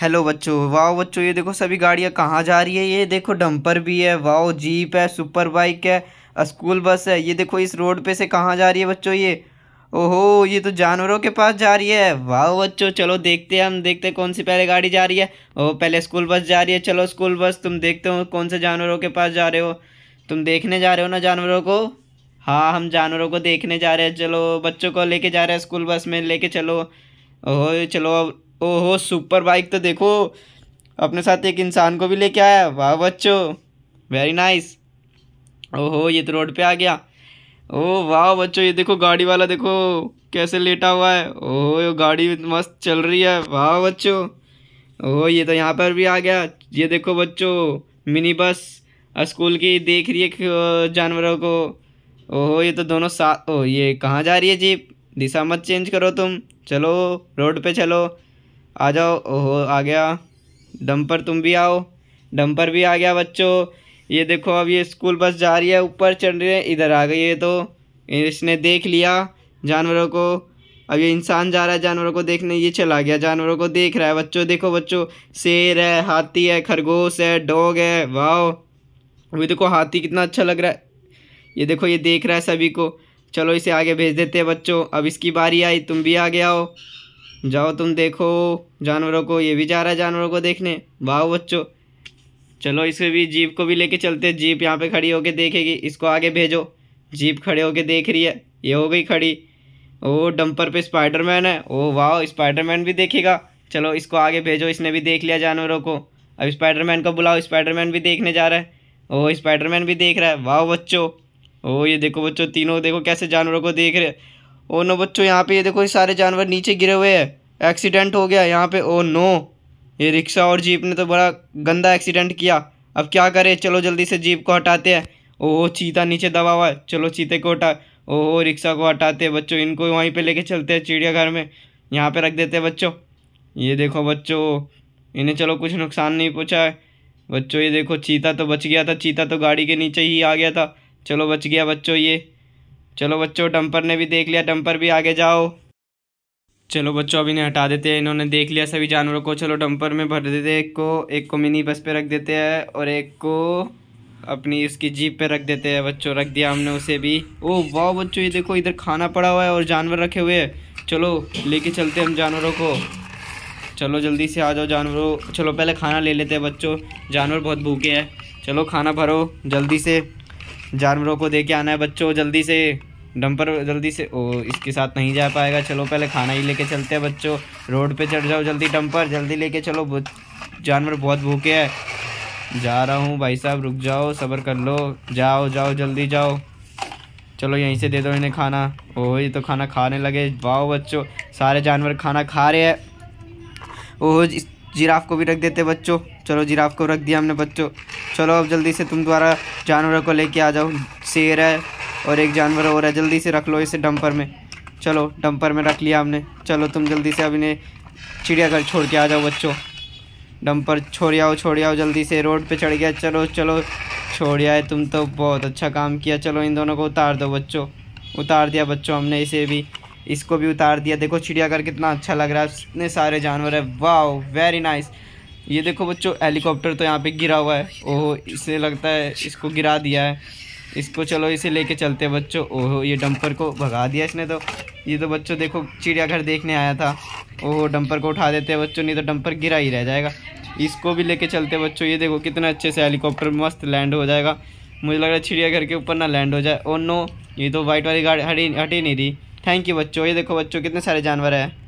hello बच्चों wow बच्चों ये देखो सभी गाड़ियाँ कहाँ जा रही है ये देखो डंपर भी है वाह जीप है सुपर बाइक है स्कूल बस है ये देखो इस रोड पे से कहाँ जा रही है बच्चों ये ओहो ये तो जानवरों के पास जा रही है वाह बच्चों चलो देखते हैं हम देखते हैं कौन सी पहले गाड़ी जा रही है ओ पहले स्कूल बस जा रही है चलो स्कूल बस तुम देखते हो कौन से जानवरों के पास जा रहे हो तुम देखने जा रहे हो ना जानवरों को हाँ हम जानवरों को देखने जा रहे हैं चलो बच्चों को लेके जा रहे हैं स्कूल बस में लेके चलो ओह चलो ओहो सुपर बाइक तो देखो अपने साथ एक इंसान को भी लेके आया वाह बच्चों वेरी नाइस ओहो ये तो रोड पे आ गया ओ वाह बच्चों ये देखो गाड़ी वाला देखो कैसे लेटा हुआ है ओहो ये गाड़ी मस्त चल रही है वाह बच्चों ओहो ये तो यहाँ पर भी आ गया ये देखो बच्चों मिनी बस स्कूल की देख रही है जानवरों को ओहो ये तो दोनों साथ ओ ये कहाँ जा रही है जीप दिशा मत चेंज करो तुम चलो रोड पे चलो आ जाओ ओहो आ गया डंपर तुम भी आओ डंपर भी आ गया बच्चों ये देखो अब ये स्कूल बस जा रही है ऊपर चढ़ रही है इधर आ गई है तो इसने देख लिया जानवरों को अब ये इंसान जा रहा है जानवरों को देखने ये चला गया जानवरों को देख रहा है बच्चों देखो बच्चों शेर है हाथी है खरगोश है डॉग है वाह अभी देखो हाथी कितना अच्छा लग रहा है ये देखो ये देख रहा है सभी को चलो इसे आगे भेज देते हैं बच्चों अब इसकी बारी आई तुम भी आगे आओ जाओ तुम देखो जानवरों को ये भी जा रहा है जानवरों को देखने वाह बच्चों चलो इसे भी जीप को भी लेके चलते जीप यहाँ पे खड़ी होके देखेगी इसको आगे भेजो जीप खड़े होके देख रही है ये हो गई खड़ी ओ डंपर पे स्पाइडरमैन है ओ वाह स्पाइडरमैन भी देखेगा चलो इसको आगे भेजो इसने भी देख लिया जानवरों को अब स्पाइडरमैन को बुलाओ स्पाइडरमैन भी देखने जा रहा है ओह स्पाइडरमैन भी देख रहा है वाह बच्चों ओ ये देखो बच्चों तीनों देखो कैसे जानवरों को देख रहे ओ नो बच्चों यहाँ पे ये देखो ये सारे जानवर नीचे गिरे हुए हैं एक्सीडेंट हो गया यहाँ पे ओ नो ये रिक्शा और जीप ने तो बड़ा गंदा एक्सीडेंट किया अब क्या करें चलो जल्दी से जीप को हटाते हैं ओह चीता नीचे दबा हुआ है चलो चीते को हटा ओह रिक्शा को हटाते हैं बच्चों इनको वहीं पे लेके चलते हैं चिड़ियाघर में यहाँ पे रख देते हैं बच्चों ये देखो बच्चों इन्हें चलो कुछ नुकसान नहीं पहुँचा है बच्चों ये देखो चीता तो बच गया था चीता तो गाड़ी के नीचे ही आ गया था चलो बच गया बच्चों ये चलो बच्चों डंपर ने भी देख लिया डंपर भी आगे जाओ चलो बच्चों अभी ने हटा देते हैं इन्होंने देख लिया सभी जानवरों को चलो डंपर में भर देते हैं एक को एक को मिनी बस पे रख देते हैं और एक को अपनी उसकी जीप पे रख देते हैं बच्चों रख दिया हमने उसे भी ओ वाह बच्चों ये देखो इधर खाना पड़ा हुआ है और जानवर रखे हुए है चलो लेके चलते हम जानवरों को चलो जल्दी से आ जाओ जानवरों चलो पहले खाना ले लेते हैं बच्चों जानवर बहुत भूखे हैं चलो खाना भरो जल्दी से जानवरों को दे के आना है बच्चों जल्दी से डंपर जल्दी से ओ इसके साथ नहीं जा पाएगा चलो पहले खाना ही लेके चलते हैं बच्चों रोड पे चढ़ जाओ जल्दी डंपर जल्दी लेके चलो जानवर बहुत भूखे है जा रहा हूँ भाई साहब रुक जाओ सब्र कर लो जाओ जाओ जल्दी जाओ चलो यहीं से दे दो इन्हें खाना ओ ये तो खाना खाने लगे वाओ बच्चों सारे जानवर खाना खा रहे हैं ओह जिराफ को भी रख देते बच्चों चलो जिराफ को रख दिया हमने बच्चों चलो अब जल्दी से तुम द्वारा जानवरों को लेके आ जाओ शेर है और एक जानवर और है जल्दी से रख लो इसे डंपर में चलो डंपर में रख लिया हमने चलो तुम जल्दी से अब इन्हें चिड़ियाघर छोड़ के आ जाओ बच्चों डंपर छोड़ आओ छोड़ आओ जल्दी से रोड पे चढ़ गया चलो चलो छोड़ आए तुम तो बहुत अच्छा काम किया चलो इन दोनों को उतार दो बच्चों उतार दिया बच्चों हमने इसे भी इसको भी उतार दिया देखो चिड़ियाघर कितना अच्छा लग रहा है इतने सारे जानवर है वाह वेरी नाइस ये देखो बच्चों हेलीकॉप्टर तो यहाँ पे गिरा हुआ है ओह इसे लगता है इसको गिरा दिया है इसको चलो इसे लेके चलते हैं बच्चों ओहो ये डंपर को भगा दिया इसने तो ये तो बच्चों देखो चिड़ियाघर देखने आया था ओहो डंपर को उठा देते हैं बच्चों नहीं तो डंपर गिरा ही रह जाएगा इसको भी लेके चलते हैं बच्चों ये देखो कितना अच्छे से हेलीकॉप्टर मस्त लैंड हो जाएगा मुझे लग रहा है चिड़ियाघर के ऊपर ना लैंड हो जाए ओ नो ये तो वाइट वाली गाड़ी हटी हटी नहीं रही थैंक यू बच्चों ये देखो बच्चों कितने सारे जानवर हैं